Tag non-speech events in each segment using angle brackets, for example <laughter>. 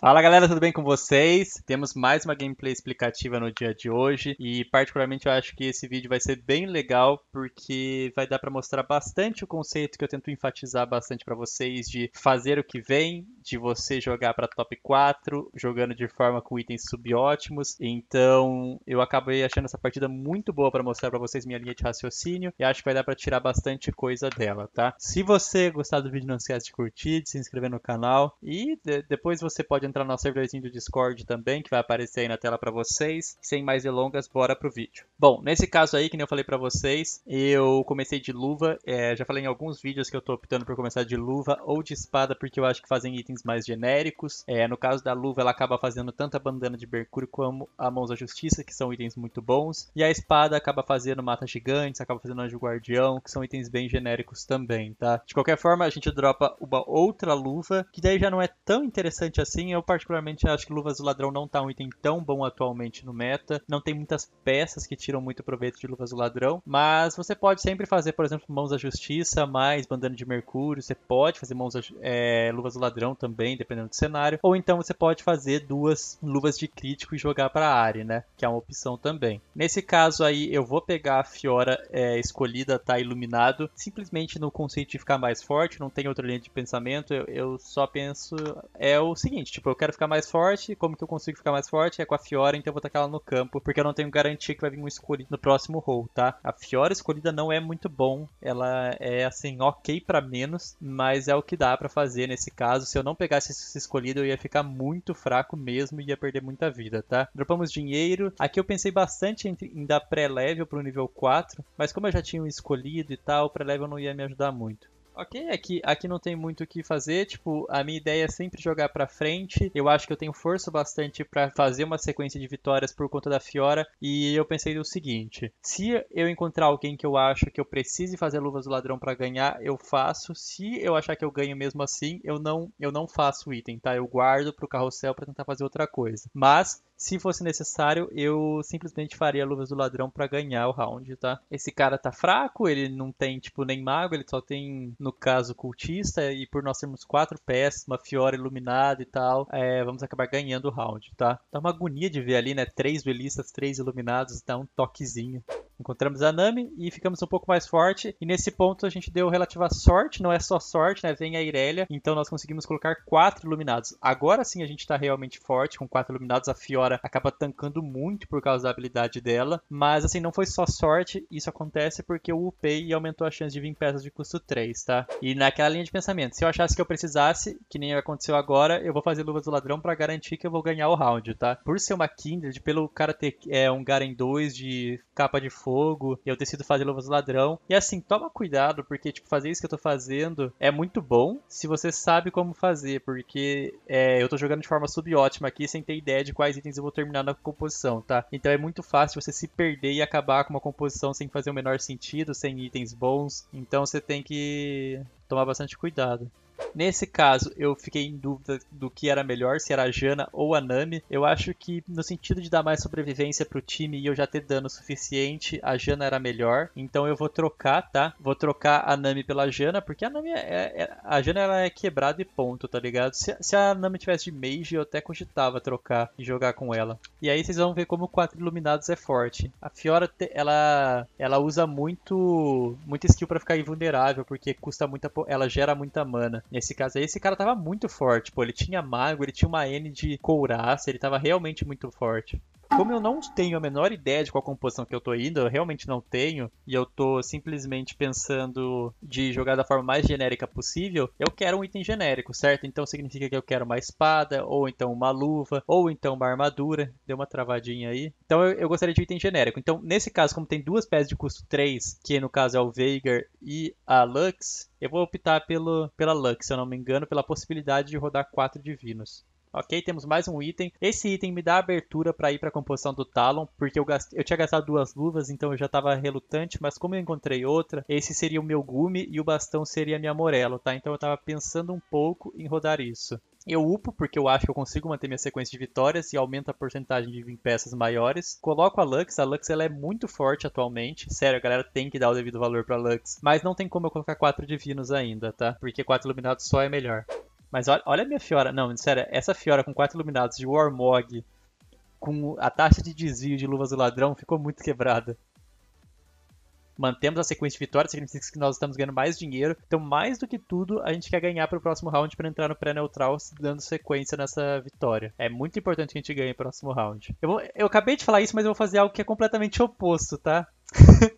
Fala galera, tudo bem com vocês? Temos mais uma gameplay explicativa no dia de hoje e particularmente eu acho que esse vídeo vai ser bem legal porque vai dar para mostrar bastante o conceito que eu tento enfatizar bastante para vocês de fazer o que vem de você jogar para top 4, jogando de forma com itens subótimos. Então, eu acabei achando essa partida muito boa para mostrar para vocês minha linha de raciocínio e acho que vai dar para tirar bastante coisa dela, tá? Se você gostar do vídeo, não esquece de curtir, de se inscrever no canal e de depois você pode entrar no nosso servidorzinho do Discord também, que vai aparecer aí na tela para vocês. Sem mais delongas, bora pro vídeo. Bom, nesse caso aí, que nem eu falei para vocês, eu comecei de luva, é, já falei em alguns vídeos que eu tô optando por começar de luva ou de espada porque eu acho que fazem itens mais genéricos. É, no caso da luva, ela acaba fazendo tanto a bandana de Mercúrio como a Mãos da Justiça, que são itens muito bons. E a espada acaba fazendo mata gigantes, acaba fazendo anjo guardião, que são itens bem genéricos também, tá? De qualquer forma, a gente dropa uma outra luva, que daí já não é tão interessante assim. Eu particularmente acho que luvas do ladrão não tá um item tão bom atualmente no meta. Não tem muitas peças que tiram muito proveito de luvas do ladrão, mas você pode sempre fazer, por exemplo, mãos da justiça mais bandana de mercúrio, você pode fazer mãos é, luvas do ladrão também também, dependendo do cenário. Ou então você pode fazer duas luvas de crítico e jogar para a área, né? Que é uma opção também. Nesse caso aí, eu vou pegar a Fiora é, escolhida, tá iluminado, simplesmente no conceito de ficar mais forte, não tem outra linha de pensamento. Eu, eu só penso é o seguinte, tipo, eu quero ficar mais forte, como que eu consigo ficar mais forte? É com a Fiora, então eu vou tacar ela no campo, porque eu não tenho garantia que vai vir um escolhido no próximo roll, tá? A Fiora escolhida não é muito bom, ela é assim, ok para menos, mas é o que dá para fazer nesse caso. Se eu não pegasse esse escolhido, eu ia ficar muito fraco mesmo e ia perder muita vida, tá? Dropamos dinheiro. Aqui eu pensei bastante em dar pré-level pro nível 4, mas como eu já tinha um escolhido e tal, o pré-level não ia me ajudar muito. Ok, aqui, aqui não tem muito o que fazer. Tipo, a minha ideia é sempre jogar pra frente. Eu acho que eu tenho força bastante para fazer uma sequência de vitórias por conta da Fiora. E eu pensei no seguinte: se eu encontrar alguém que eu acho que eu precise fazer luvas do ladrão para ganhar, eu faço. Se eu achar que eu ganho mesmo assim, eu não, eu não faço item, tá? Eu guardo pro carrossel para tentar fazer outra coisa. Mas se fosse necessário, eu simplesmente faria luvas do ladrão para ganhar o round, tá? Esse cara tá fraco, ele não tem, tipo, nem mago, ele só tem, no caso, cultista. E por nós termos quatro peças, uma fiora iluminada e tal, é, vamos acabar ganhando o round, tá? Dá tá uma agonia de ver ali, né? Três duelistas, três iluminados, dá um toquezinho. Encontramos a Nami e ficamos um pouco mais forte. E nesse ponto a gente deu relativa sorte, não é só sorte, né? Vem a Irelia. Então nós conseguimos colocar quatro iluminados. Agora sim a gente tá realmente forte. Com quatro iluminados, a Fiora acaba tancando muito por causa da habilidade dela. Mas assim, não foi só sorte. Isso acontece porque eu upei e aumentou a chance de vir peças de custo 3, tá? E naquela linha de pensamento, se eu achasse que eu precisasse, que nem aconteceu agora, eu vou fazer luvas do ladrão para garantir que eu vou ganhar o round, tá? Por ser uma Kindred, pelo cara ter é, um Garen 2 de capa de fogo fogo, e eu decido fazer luvas ladrão. E assim, toma cuidado, porque, tipo, fazer isso que eu tô fazendo é muito bom se você sabe como fazer, porque é, eu tô jogando de forma subótima aqui, sem ter ideia de quais itens eu vou terminar na composição, tá? Então é muito fácil você se perder e acabar com uma composição sem fazer o menor sentido, sem itens bons. Então você tem que tomar bastante cuidado. Nesse caso, eu fiquei em dúvida do que era melhor, se era a Jana ou a Nami. Eu acho que, no sentido de dar mais sobrevivência pro time e eu já ter dano suficiente, a Jana era melhor. Então eu vou trocar, tá? Vou trocar a Nami pela Jana, porque a Nami é, é, é a Jana ela é quebrada e ponto, tá ligado? Se, se a Nami tivesse de Mage, eu até cogitava trocar e jogar com ela. E aí vocês vão ver como o Quatro Iluminados é forte. A Fiora, ela, ela usa muito, muito skill para ficar invulnerável, porque custa muita, ela gera muita mana. Nesse caso aí, esse cara tava muito forte, pô. Ele tinha mago, ele tinha uma N de couraça, ele tava realmente muito forte. Como eu não tenho a menor ideia de qual composição que eu tô indo, eu realmente não tenho, e eu tô simplesmente pensando de jogar da forma mais genérica possível, eu quero um item genérico, certo? Então significa que eu quero uma espada, ou então uma luva, ou então uma armadura. Deu uma travadinha aí. Então eu, eu gostaria de um item genérico. Então, nesse caso, como tem duas peças de custo 3, que no caso é o Veigar e a Lux, eu vou optar pelo, pela Lux, se eu não me engano, pela possibilidade de rodar 4 divinos. Ok, temos mais um item. Esse item me dá abertura para ir para a composição do Talon, porque eu, eu tinha gastado duas luvas, então eu já estava relutante, mas como eu encontrei outra, esse seria o meu gume e o bastão seria a minha Morello, tá? Então eu estava pensando um pouco em rodar isso. Eu upo, porque eu acho que eu consigo manter minha sequência de vitórias e aumenta a porcentagem de peças maiores. Coloco a Lux, a Lux ela é muito forte atualmente. Sério, a galera tem que dar o devido valor pra Lux. Mas não tem como eu colocar 4 divinos ainda, tá? Porque 4 iluminados só é melhor. Mas olha, olha a minha Fiora. Não, sério, essa Fiora com quatro iluminados de Warmog, com a taxa de desvio de luvas do ladrão, ficou muito quebrada. Mantemos a sequência de vitórias, significa que nós estamos ganhando mais dinheiro. Então, mais do que tudo, a gente quer ganhar para o próximo round para entrar no pré-neutral, dando sequência nessa vitória. É muito importante que a gente ganhe o próximo round. Eu, vou, eu acabei de falar isso, mas eu vou fazer algo que é completamente oposto, tá? <laughs>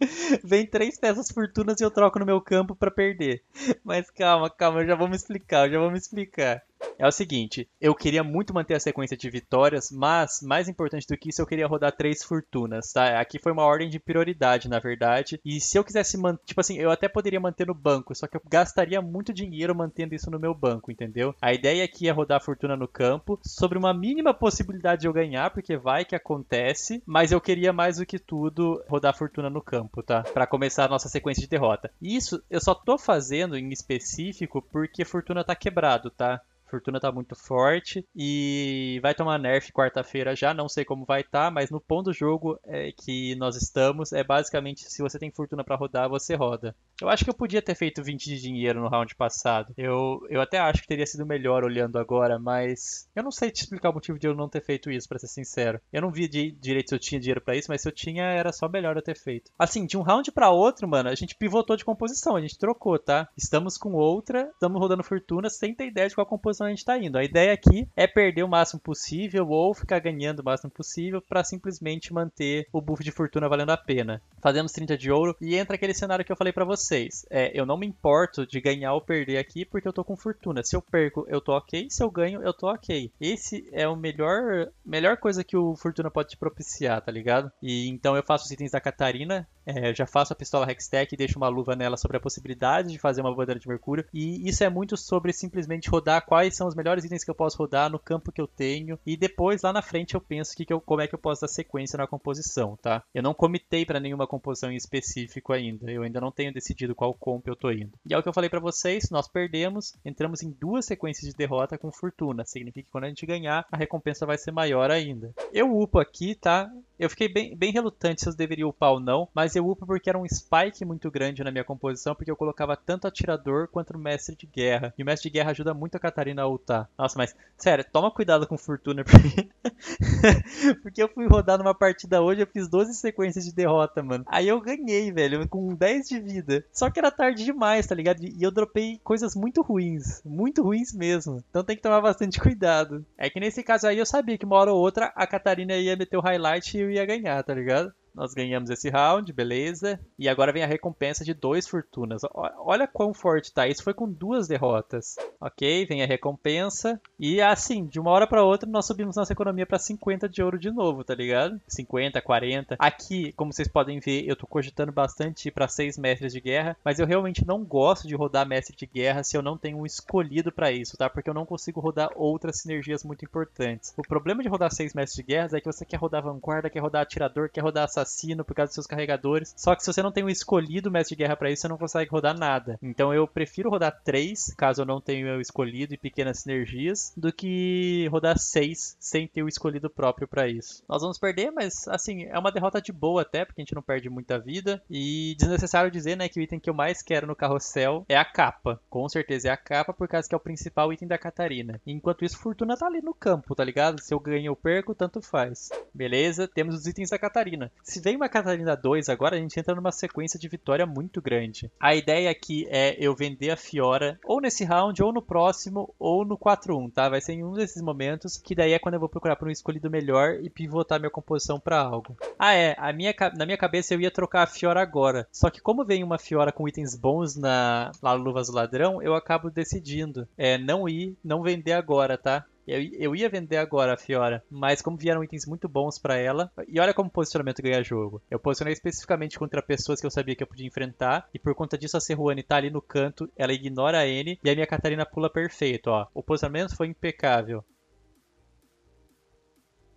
<laughs> Vem três peças fortunas e eu troco no meu campo para perder. Mas calma, calma, eu já vou me explicar, eu já vou me explicar é o seguinte: eu queria muito manter a sequência de vitórias, mas mais importante do que isso, eu queria rodar três fortunas, tá? Aqui foi uma ordem de prioridade, na verdade. E se eu quisesse manter, tipo assim, eu até poderia manter no banco, só que eu gastaria muito dinheiro mantendo isso no meu banco, entendeu? A ideia aqui é rodar a fortuna no campo, sobre uma mínima possibilidade de eu ganhar, porque vai que acontece, mas eu queria mais do que tudo rodar a fortuna no campo, tá? Para começar a nossa sequência de derrota. E isso eu só tô fazendo em específico porque fortuna tá quebrado, tá? Fortuna tá muito forte e vai tomar nerf quarta-feira já, não sei como vai estar, tá, mas no ponto do jogo é, que nós estamos é basicamente se você tem fortuna para rodar, você roda. Eu acho que eu podia ter feito 20 de dinheiro no round passado. Eu, eu até acho que teria sido melhor olhando agora, mas eu não sei te explicar o motivo de eu não ter feito isso, para ser sincero. Eu não vi de, direito se eu tinha dinheiro para isso, mas se eu tinha, era só melhor eu ter feito. Assim, de um round para outro, mano, a gente pivotou de composição, a gente trocou, tá? Estamos com outra, estamos rodando fortuna sem ter ideia de qual composição direção a gente está indo. A ideia aqui é perder o máximo possível ou ficar ganhando o máximo possível para simplesmente manter o buff de fortuna valendo a pena. Fazemos 30 de ouro e entra aquele cenário que eu falei para vocês. É, eu não me importo de ganhar ou perder aqui porque eu tô com fortuna. Se eu perco, eu tô ok. Se eu ganho, eu tô ok. Esse é o melhor melhor coisa que o fortuna pode te propiciar, tá ligado? E então eu faço os itens da Catarina é, já faço a pistola Hextech e deixo uma luva nela sobre a possibilidade de fazer uma bandeira de mercúrio. E isso é muito sobre simplesmente rodar quais são os melhores itens que eu posso rodar no campo que eu tenho. E depois, lá na frente, eu penso que, que eu, como é que eu posso dar sequência na composição, tá? Eu não comitei para nenhuma composição em específico ainda. Eu ainda não tenho decidido qual comp eu tô indo. E é o que eu falei para vocês, nós perdemos, entramos em duas sequências de derrota com fortuna. Significa que quando a gente ganhar, a recompensa vai ser maior ainda. Eu upo aqui, tá? Eu fiquei bem, bem relutante se eu deveria upar ou não, mas eu upo porque era um spike muito grande na minha composição, porque eu colocava tanto atirador quanto mestre de guerra. E o mestre de guerra ajuda muito a Catarina a ultar. Nossa, mas, sério, toma cuidado com Fortuna, porque... <laughs> porque eu fui rodar numa partida hoje, eu fiz 12 sequências de derrota, mano. Aí eu ganhei, velho, com 10 de vida. Só que era tarde demais, tá ligado? E eu dropei coisas muito ruins, muito ruins mesmo. Então tem que tomar bastante <laughs> cuidado. É que nesse caso aí eu sabia que uma hora ou outra a Catarina ia meter o highlight e ia ganhar, tá ligado? Nós ganhamos esse round, beleza. E agora vem a recompensa de dois fortunas. Olha quão forte tá. Isso foi com duas derrotas. Ok, vem a recompensa. E assim, de uma hora para outra, nós subimos nossa economia para 50 de ouro de novo, tá ligado? 50, 40. Aqui, como vocês podem ver, eu tô cogitando bastante para seis mestres de guerra. Mas eu realmente não gosto de rodar mestre de guerra se eu não tenho um escolhido para isso, tá? Porque eu não consigo rodar outras sinergias muito importantes. O problema de rodar seis mestres de guerra é que você quer rodar vanguarda, quer rodar atirador, quer rodar assassino assassino, por causa dos seus carregadores. Só que se você não tem um escolhido mestre de guerra para isso, você não consegue rodar nada. Então eu prefiro rodar 3, caso eu não tenha o escolhido e pequenas sinergias, do que rodar 6 sem ter o escolhido próprio para isso. Nós vamos perder, mas assim, é uma derrota de boa até, porque a gente não perde muita vida. E desnecessário dizer, né, que o item que eu mais quero no carrossel é a capa. Com certeza é a capa, por causa que é o principal item da Catarina. Enquanto isso, Fortuna tá ali no campo, tá ligado? Se eu ganho ou perco, tanto faz. Beleza, temos os itens da Catarina. Se vem uma Catarina 2 agora, a gente entra numa sequência de vitória muito grande. A ideia aqui é eu vender a Fiora ou nesse round, ou no próximo, ou no 4-1, tá? Vai ser em um desses momentos, que daí é quando eu vou procurar por um escolhido melhor e pivotar minha composição para algo. Ah, é. A minha, na minha cabeça eu ia trocar a Fiora agora. Só que como vem uma Fiora com itens bons na, na Luvas do Ladrão, eu acabo decidindo. É, não ir, não vender agora, tá? Eu, eu ia vender agora a Fiora, mas como vieram itens muito bons para ela, e olha como posicionamento ganha jogo. Eu posicionei especificamente contra pessoas que eu sabia que eu podia enfrentar, e por conta disso a Serruane tá ali no canto, ela ignora a N, e a minha Catarina pula perfeito, ó. O posicionamento foi impecável.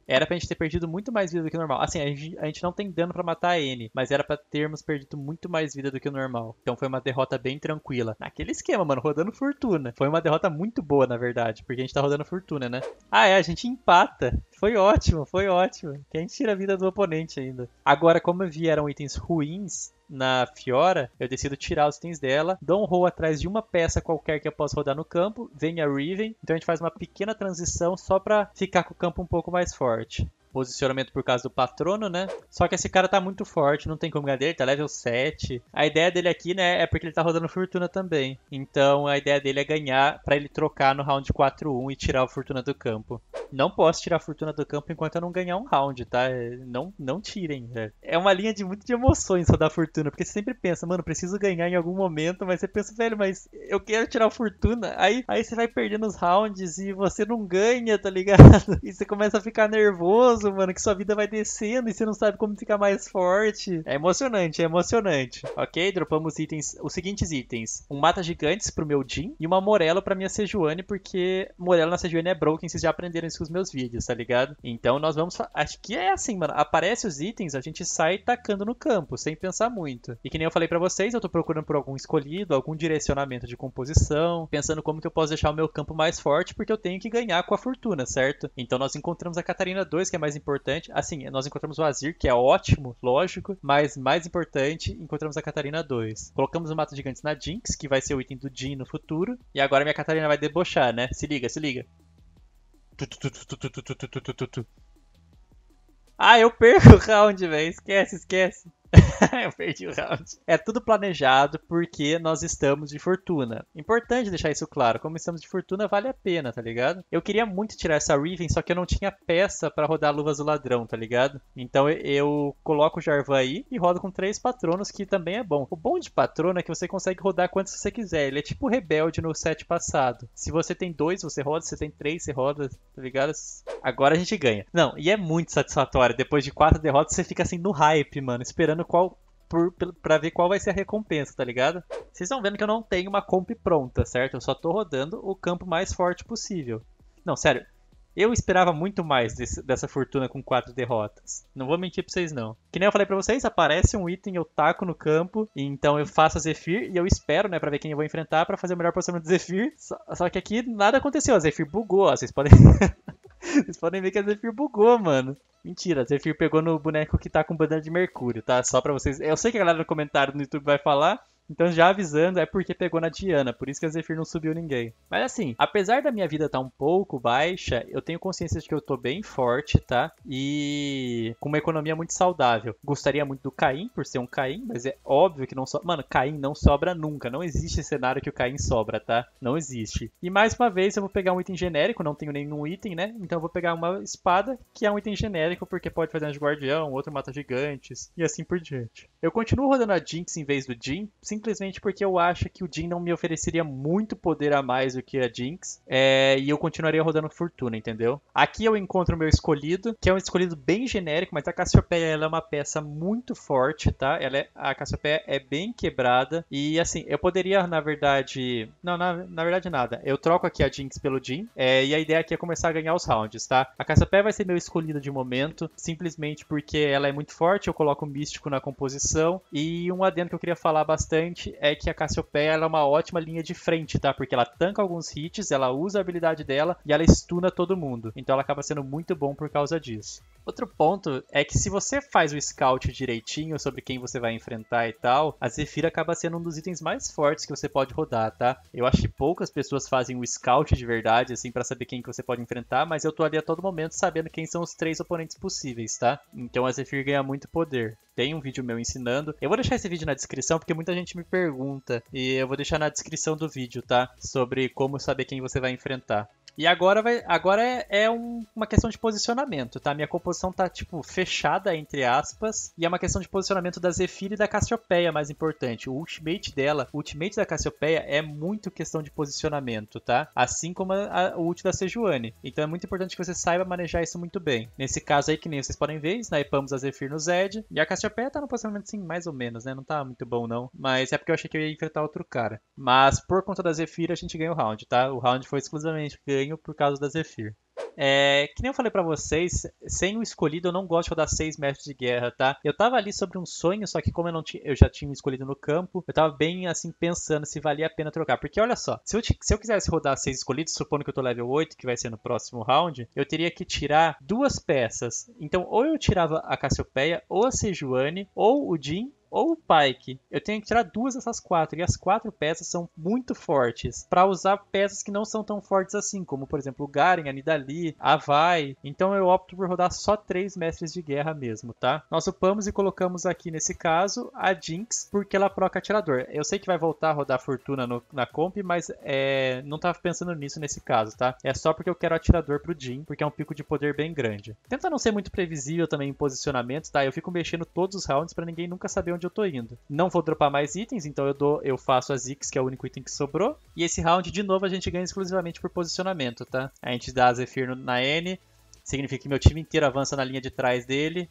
Era pra gente ter perdido muito mais vida do que o normal. Assim, a gente, a gente não tem dano para matar a N, mas era para termos perdido muito mais vida do que o normal. Então foi uma derrota bem tranquila. Naquele esquema, mano, rodando fortuna. Foi uma derrota muito boa, na verdade, porque a gente tá rodando fortuna, né? Ah, é, a gente empata. Foi ótimo, foi ótimo. Que a gente tira a vida do oponente ainda. Agora, como vieram itens ruins, na Fiora, eu decido tirar os itens dela, dou um roll atrás de uma peça qualquer que eu possa rodar no campo, vem a Riven, então a gente faz uma pequena transição só para ficar com o campo um pouco mais forte posicionamento por causa do patrono, né? Só que esse cara tá muito forte, não tem como ganhar dele, tá level 7. A ideia dele aqui, né, é porque ele tá rodando fortuna também. Então a ideia dele é ganhar para ele trocar no round 4-1 e tirar a fortuna do campo. Não posso tirar a fortuna do campo enquanto eu não ganhar um round, tá? É, não, não tirem. Né? É uma linha de muito de emoções só da fortuna, porque você sempre pensa, mano, preciso ganhar em algum momento, mas você pensa, velho, mas eu quero tirar a fortuna. Aí, aí você vai perdendo os rounds e você não ganha, tá ligado? <laughs> E você começa a ficar nervoso mano, que sua vida vai descendo e você não sabe como ficar mais forte. É emocionante, é emocionante. Ok, dropamos itens, os seguintes itens. Um mata-gigantes pro meu Jin e uma Morela pra minha Sejuani, porque Morela na Sejuani é broken, vocês já aprenderam isso com os meus vídeos, tá ligado? Então nós vamos... Acho que é assim, mano, aparece os itens, a gente sai tacando no campo, sem pensar muito. E que nem eu falei pra vocês, eu tô procurando por algum escolhido, algum direcionamento de composição, pensando como que eu posso deixar o meu campo mais forte, porque eu tenho que ganhar com a fortuna, certo? Então nós encontramos a Catarina 2, que é mais mais importante, assim, nós encontramos o Azir, que é ótimo, lógico, mas mais importante, encontramos a Catarina 2. Colocamos o Mato Gigantes na Jinx, que vai ser o item do Jin no futuro, e agora minha Catarina vai debochar, né? Se liga, se liga. Ah, eu perco o round, velho. Esquece, esquece. <laughs> eu perdi o round. É tudo planejado porque nós estamos de fortuna. Importante deixar isso claro. Como estamos de fortuna, vale a pena, tá ligado? Eu queria muito tirar essa Riven, só que eu não tinha peça para rodar a Luvas do Ladrão, tá ligado? Então eu coloco o Jarvan aí e rodo com três patronos, que também é bom. O bom de patrono é que você consegue rodar quantos você quiser. Ele é tipo rebelde no set passado. Se você tem dois, você roda. Se você tem três, você roda, tá ligado? Agora a gente ganha. Não, e é muito satisfatório. Depois de quatro derrotas, você fica assim no hype, mano, esperando qual para ver qual vai ser a recompensa, tá ligado? Vocês estão vendo que eu não tenho uma comp pronta, certo? Eu só tô rodando o campo mais forte possível. Não, sério, eu esperava muito mais desse, dessa fortuna com quatro derrotas. Não vou mentir pra vocês, não. Que nem eu falei pra vocês, aparece um item, eu taco no campo, então eu faço a Zephyr e eu espero, né, pra ver quem eu vou enfrentar para fazer o melhor posicionamento do Zephyr. Só, só, que aqui nada aconteceu, a Zephyr bugou, ó, vocês podem... <laughs> Vocês podem ver que a Zephyr bugou, mano. Mentira, a Zephyr pegou no boneco que tá com bandeira de mercúrio, tá? Só pra vocês. Eu sei que a galera no comentário no YouTube vai falar, então, já avisando, é porque pegou na Diana, por isso que a Zephyr não subiu ninguém. Mas assim, apesar da minha vida estar tá um pouco baixa, eu tenho consciência de que eu tô bem forte, tá? E com uma economia muito saudável. Gostaria muito do Caim, por ser um Caim, mas é óbvio que não sobra. Mano, Caim não sobra nunca. Não existe cenário que o Caim sobra, tá? Não existe. E mais uma vez, eu vou pegar um item genérico, não tenho nenhum item, né? Então eu vou pegar uma espada, que é um item genérico, porque pode fazer anjo guardião, outro mata gigantes, e assim por diante. Eu continuo rodando a Jinx em vez do Jin, sim simplesmente porque eu acho que o Jin não me ofereceria muito poder a mais do que a Jinx, é, e eu continuaria rodando Fortuna, entendeu? Aqui eu encontro o meu escolhido, que é um escolhido bem genérico, mas a Cassiopeia ela é uma peça muito forte, tá? Ela é, a Cassiopeia é bem quebrada, e assim, eu poderia, na verdade... Não, na, na verdade nada. Eu troco aqui a Jinx pelo Jin, é, e a ideia aqui é começar a ganhar os rounds, tá? A Cassiopeia vai ser meu escolhido de momento, simplesmente porque ela é muito forte, eu coloco o Místico na composição, e um adendo que eu queria falar bastante importante é que a Cassiopeia ela é uma ótima linha de frente, tá? Porque ela tanca alguns hits, ela usa a habilidade dela e ela estuna todo mundo. Então ela acaba sendo muito bom por causa disso. Outro ponto é que se você faz o scout direitinho sobre quem você vai enfrentar e tal, a Zephyr acaba sendo um dos itens mais fortes que você pode rodar, tá? Eu acho que poucas pessoas fazem o scout de verdade, assim, para saber quem que você pode enfrentar, mas eu tô ali a todo momento sabendo quem são os três oponentes possíveis, tá? Então a Zephyr ganha muito poder. Tem um vídeo meu ensinando. Eu vou deixar esse vídeo na descrição porque muita gente me pergunta e eu vou deixar na descrição do vídeo, tá? Sobre como saber quem você vai enfrentar. E agora, vai, agora é, é um, uma questão de posicionamento, tá? Minha composição tá, tipo, fechada, entre aspas, e é uma questão de posicionamento da Zephyr e da Cassiopeia mais importante. O ultimate dela, o ultimate da Cassiopeia é muito questão de posicionamento, tá? Assim como a, a, o ult da Sejuani. Então é muito importante que você saiba manejar isso muito bem. Nesse caso aí, que nem vocês podem ver, snipamos a Zephyr no Zed, e a Cassiopeia tá no posicionamento, sim, mais ou menos, né? Não tá muito bom, não. Mas é porque eu achei que eu ia enfrentar outro cara. Mas por conta da Zephyr, a gente ganhou o round, tá? O round foi exclusivamente ganho ganho por causa da Zephyr. É, que nem eu falei para vocês, sem o escolhido eu não gosto de rodar seis mestres de guerra, tá? Eu tava ali sobre um sonho, só que como eu, não tinha, eu já tinha escolhido no campo, eu tava bem assim pensando se valia a pena trocar. Porque olha só, se eu, se eu quisesse rodar seis escolhidos, supondo que eu tô level 8, que vai ser no próximo round, eu teria que tirar duas peças. Então, ou eu tirava a Cassiopeia, ou a Sejuani, ou o Jin, ou o Pike, eu tenho que tirar duas dessas quatro. E as quatro peças são muito fortes. para usar peças que não são tão fortes assim, como por exemplo o Garen, a Nidali, a Vai. Então eu opto por rodar só três mestres de guerra mesmo, tá? Nós upamos e colocamos aqui nesse caso a Jinx, porque ela proca atirador. Eu sei que vai voltar a rodar fortuna no, na comp, mas é, não tava pensando nisso nesse caso, tá? É só porque eu quero atirador pro Jin, porque é um pico de poder bem grande. Tenta não ser muito previsível também em posicionamentos, tá? Eu fico mexendo todos os rounds para ninguém nunca saber onde onde eu tô indo. Não vou dropar mais itens, então eu dou, eu faço as X, que é o único item que sobrou. E esse round, de novo, a gente ganha exclusivamente por posicionamento, tá? A gente dá a Zephyr na N, significa que meu time inteiro avança na linha de trás dele.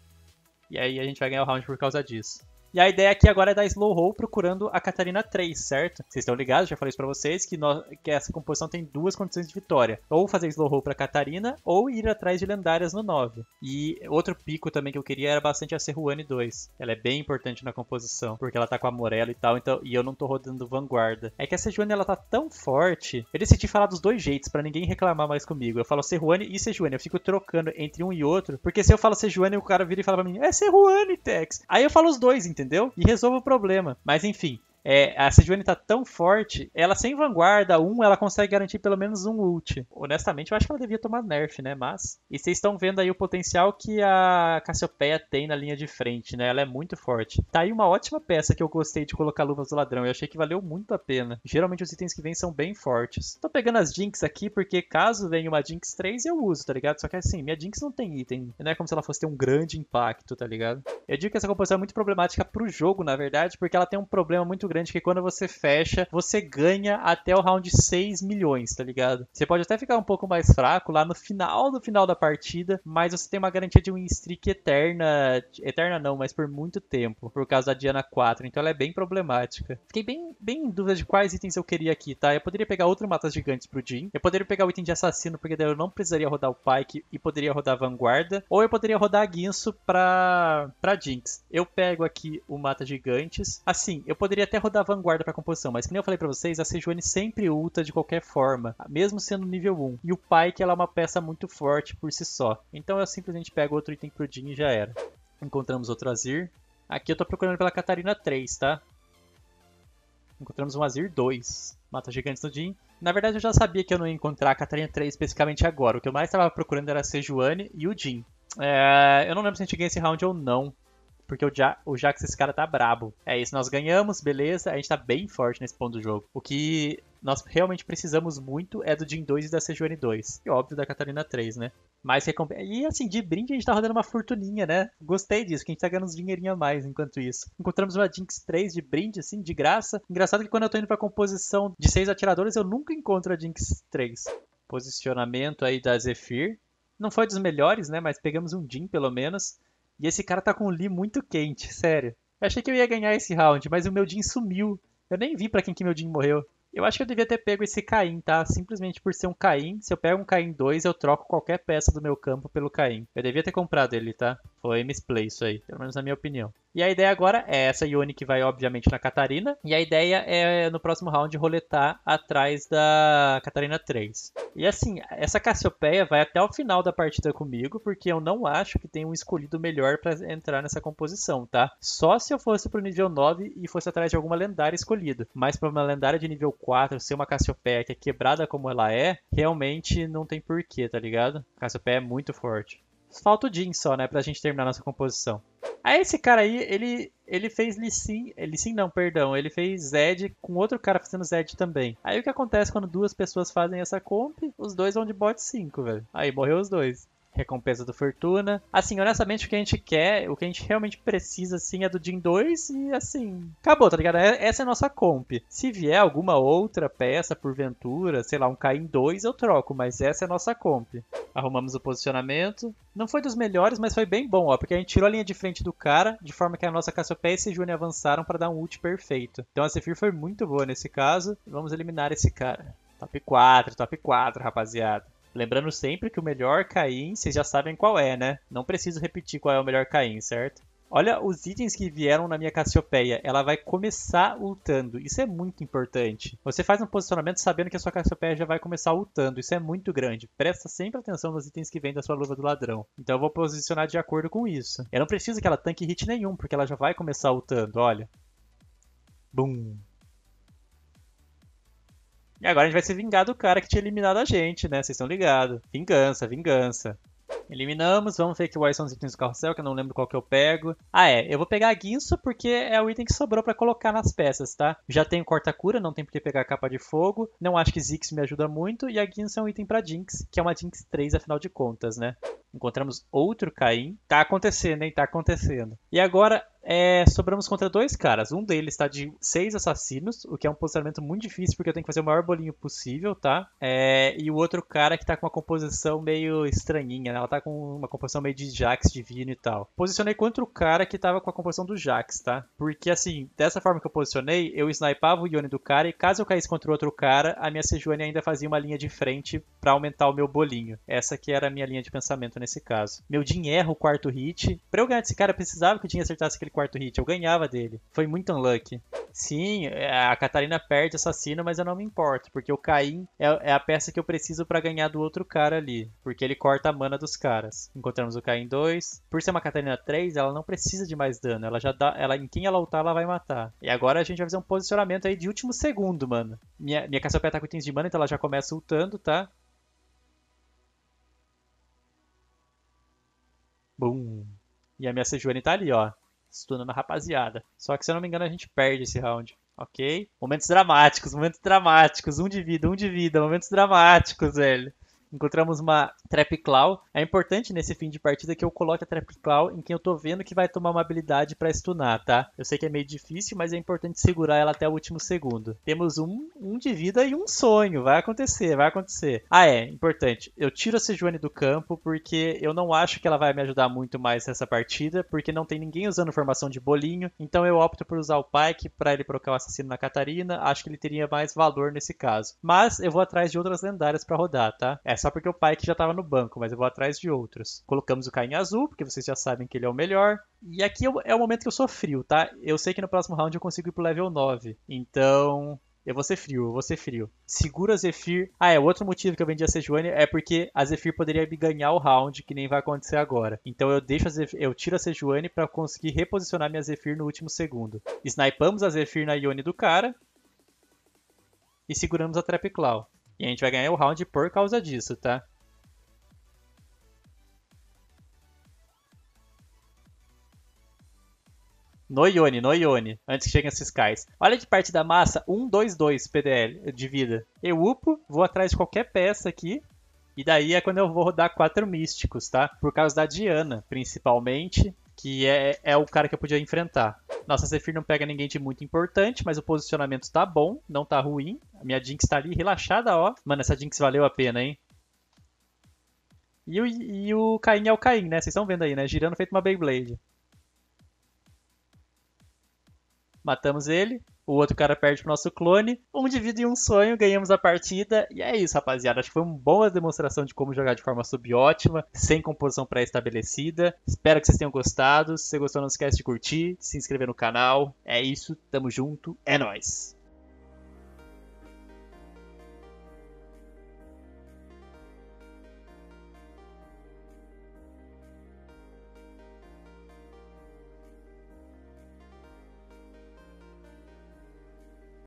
E aí a gente vai ganhar o round por causa disso. E a ideia aqui agora é dar Slow Roll procurando a Catarina 3, certo? Vocês estão ligados, já falei isso pra vocês, que, nós, que essa composição tem duas condições de vitória. Ou fazer Slow Roll pra Catarina, ou ir atrás de lendárias no 9. E outro pico também que eu queria era bastante a Serruane 2. Ela é bem importante na composição, porque ela tá com a Morella e tal, então, e eu não tô rodando Vanguarda. É que a Sejuani, ela tá tão forte, eu decidi falar dos dois jeitos, para ninguém reclamar mais comigo. Eu falo Serruane e Sejuani, eu fico trocando entre um e outro, porque se eu falo Sejuani, o cara vira e fala pra mim, é Serruane, Tex. Aí eu falo os dois, entendeu? entendeu? E resolva o problema. Mas enfim, é, a Sejuani tá tão forte, ela sem vanguarda 1, um, ela consegue garantir pelo menos um ult. Honestamente, eu acho que ela devia tomar nerf, né? Mas. E vocês estão vendo aí o potencial que a Cassiopeia tem na linha de frente, né? Ela é muito forte. Tá aí uma ótima peça que eu gostei de colocar luvas do ladrão. Eu achei que valeu muito a pena. Geralmente os itens que vêm são bem fortes. Tô pegando as Jinx aqui, porque caso venha uma Jinx 3, eu uso, tá ligado? Só que assim, minha Jinx não tem item. Não é como se ela fosse ter um grande impacto, tá ligado? Eu digo que essa composição é muito problemática pro jogo, na verdade, porque ela tem um problema muito grande que quando você fecha, você ganha até o round 6 milhões, tá ligado? Você pode até ficar um pouco mais fraco lá no final do final da partida, mas você tem uma garantia de win streak eterna. Eterna não, mas por muito tempo, por causa da Diana 4. Então ela é bem problemática. Fiquei bem, bem em dúvida de quais itens eu queria aqui, tá? Eu poderia pegar outro Matas Gigantes pro Jin. Eu poderia pegar o item de assassino, porque daí eu não precisaria rodar o Pike e poderia rodar Vanguarda. Ou eu poderia rodar a Guinso pra, pra Jinx. Eu pego aqui o Mata Gigantes. Assim, eu poderia até erro da vanguarda para composição, mas que nem eu falei para vocês, a Sejuani sempre ulta de qualquer forma, mesmo sendo nível 1. E o Pyke, ela é uma peça muito forte por si só. Então eu simplesmente pego outro item pro Jin e já era. Encontramos outro Azir. Aqui eu tô procurando pela Catarina 3, tá? Encontramos um Azir 2. Mata gigantes no Jin. Na verdade eu já sabia que eu não ia encontrar a Catarina 3 especificamente agora. O que eu mais estava procurando era a Sejuani e o Jin. É, eu não lembro se a gente ganha esse round ou não porque o, ja o Jax, esse cara tá brabo. É isso, nós ganhamos, beleza, a gente tá bem forte nesse ponto do jogo. O que nós realmente precisamos muito é do Jin 2 e da Sejuani 2. E óbvio da Catarina 3, né? Mas E assim, de brinde a gente tá rodando uma fortuninha, né? Gostei disso, que a gente tá ganhando uns dinheirinhos a mais enquanto isso. Encontramos uma Jinx 3 de brinde, assim, de graça. Engraçado que quando eu tô indo pra composição de seis atiradores, eu nunca encontro a Jinx 3. Posicionamento aí da Zephyr. Não foi dos melhores, né? Mas pegamos um Jin, pelo menos. E esse cara tá com o Lee muito quente, sério. Eu achei que eu ia ganhar esse round, mas o meu Jin sumiu. Eu nem vi para quem que meu Jin morreu. Eu acho que eu devia ter pego esse Caim, tá? Simplesmente por ser um Caim. Se eu pego um Caim 2, eu troco qualquer peça do meu campo pelo Caim. Eu devia ter comprado ele, tá? Foi misplay isso aí, pelo menos na minha opinião. E a ideia agora é essa Yoni que vai, obviamente, na Catarina. E a ideia é, no próximo round, roletar atrás da Catarina 3. E assim, essa Cassiopeia vai até o final da partida comigo, porque eu não acho que tenha um escolhido melhor para entrar nessa composição, tá? Só se eu fosse pro nível 9 e fosse atrás de alguma lendária escolhida. Mas pra uma lendária de nível 4 ser uma Cassiopeia que é quebrada como ela é, realmente não tem porquê, tá ligado? Cassiopeia é muito forte. Falta o Jin só, né, pra gente terminar nossa composição. Aí esse cara aí, ele, ele fez ele Sim eh, não, perdão, ele fez Zed com outro cara fazendo Zed também. Aí o que acontece quando duas pessoas fazem essa comp? Os dois vão de bot 5, velho. Aí morreu os dois recompensa do Fortuna. Assim, honestamente, o que a gente quer, o que a gente realmente precisa, assim, é do Jin 2 e, assim, acabou, tá ligado? É, essa é a nossa comp. Se vier alguma outra peça, porventura, sei lá, um Caim 2, eu troco, mas essa é a nossa comp. Arrumamos o posicionamento. Não foi dos melhores, mas foi bem bom, ó, porque a gente tirou a linha de frente do cara, de forma que a nossa Cassiopeia e Sejune avançaram para dar um ult perfeito. Então a Sephir foi muito boa nesse caso. Vamos eliminar esse cara. Top 4, top 4, rapaziada. Lembrando sempre que o melhor Caim, vocês já sabem qual é, né? Não preciso repetir qual é o melhor Caim, certo? Olha os itens que vieram na minha Cassiopeia. Ela vai começar ultando. Isso é muito importante. Você faz um posicionamento sabendo que a sua Cassiopeia já vai começar ultando. Isso é muito grande. Presta sempre atenção nos itens que vêm da sua luva do ladrão. Então eu vou posicionar de acordo com isso. Eu não preciso que ela tanque hit nenhum, porque ela já vai começar ultando, olha. Bum. E agora a gente vai se vingar do cara que tinha eliminado a gente, né? Vocês estão ligados. Vingança, vingança. Eliminamos, vamos ver aqui quais são os itens do carrossel, que eu não lembro qual que eu pego. Ah, é, eu vou pegar a guinso porque é o item que sobrou pra colocar nas peças, tá? Já tenho corta-cura, não tem porque pegar a capa de fogo, não acho que Zix me ajuda muito, e a guinso é um item pra Jinx, que é uma Jinx 3, afinal de contas, né? encontramos outro Caim. Tá acontecendo, hein? Tá acontecendo. E agora é, sobramos contra dois caras. Um deles tá de seis assassinos, o que é um posicionamento muito difícil, porque eu tenho que fazer o maior bolinho possível, tá? É, e o outro cara que tá com uma composição meio estranhinha, né? Ela tá com uma composição meio de Jax divino e tal. Posicionei contra o cara que tava com a composição do Jax, tá? Porque assim, dessa forma que eu posicionei, eu snipava o Yone do cara e caso eu caísse contra o outro cara, a minha Sejuani ainda fazia uma linha de frente para aumentar o meu bolinho. Essa que era a minha linha de pensamento nesse caso. Meu Jin erra o quarto hit. Pra eu ganhar desse cara, eu precisava que o Jin acertasse aquele quarto hit. Eu ganhava dele. Foi muito unlucky. Sim, é, a Catarina perde assassino, mas eu não me importo, porque o Caim é, é a peça que eu preciso para ganhar do outro cara ali, porque ele corta a mana dos caras. Encontramos o Caim 2. Por ser uma Catarina 3, ela não precisa de mais dano, ela já dá, ela em quem ela lutar, ela vai matar. E agora a gente vai fazer um posicionamento aí de último segundo, mano. Minha minha Cassiopeia tá com itens de mana, então ela já começa ultando, tá? Bum. E a minha Sejuani tá ali, ó. Stunando a rapaziada. Só que, se eu não me engano, a gente perde esse round. Ok? Momentos dramáticos, momentos dramáticos. Um de vida, um de vida. Momentos dramáticos, velho. Encontramos uma Trap Claw. É importante nesse fim de partida que eu coloque a Trap Claw em quem eu tô vendo que vai tomar uma habilidade para stunar, tá? Eu sei que é meio difícil, mas é importante segurar ela até o último segundo. Temos um, um de vida e um sonho. Vai acontecer, vai acontecer. Ah, é, importante. Eu tiro a Sejuani do campo porque eu não acho que ela vai me ajudar muito mais nessa partida, porque não tem ninguém usando formação de bolinho. Então eu opto por usar o Pike para ele procurar o assassino na Catarina. Acho que ele teria mais valor nesse caso. Mas eu vou atrás de outras lendárias para rodar, tá? Essa é, só porque o Pike já estava no banco, mas eu vou atrás de outros. Colocamos o Kai em azul, porque vocês já sabem que ele é o melhor. E aqui é, é o momento que eu sou frio, tá? Eu sei que no próximo round eu consigo ir pro level 9. Então, eu vou ser frio, eu vou ser frio. Segura a Zephyr. Ah, é, outro motivo que eu vendi a Sejuani é porque a Zephyr poderia me ganhar o round, que nem vai acontecer agora. Então eu deixo Zephyr, eu tiro a Sejuani para conseguir reposicionar minha Zephyr no último segundo. Snipamos a Zephyr na Ione do cara. E seguramos a Trap Claw. E a gente vai ganhar o round por causa disso, tá? No Ione, no Ione, antes que cheguem esses cais. Olha de parte da massa, 1, 2, 2 PDL de vida. Eu upo, vou atrás de qualquer peça aqui, e daí é quando eu vou rodar quatro místicos, tá? Por causa da Diana, principalmente, que é, é o cara que eu podia enfrentar. Nossa, Zephyr não pega ninguém de muito importante, mas o posicionamento tá bom, não tá ruim minha Jinx tá ali relaxada, ó. Mano, essa Jinx valeu a pena, hein? E o, e o Caim é o Caim, né? Vocês estão vendo aí, né? Girando feito uma Beyblade. Matamos ele. O outro cara perde pro nosso clone. Um divido e um sonho, ganhamos a partida. E é isso, rapaziada. Acho que foi uma boa demonstração de como jogar de forma subótima, sem composição pré-estabelecida. Espero que vocês tenham gostado. Se você gostou, não esquece de curtir, de se inscrever no canal. É isso, tamo junto, é nóis!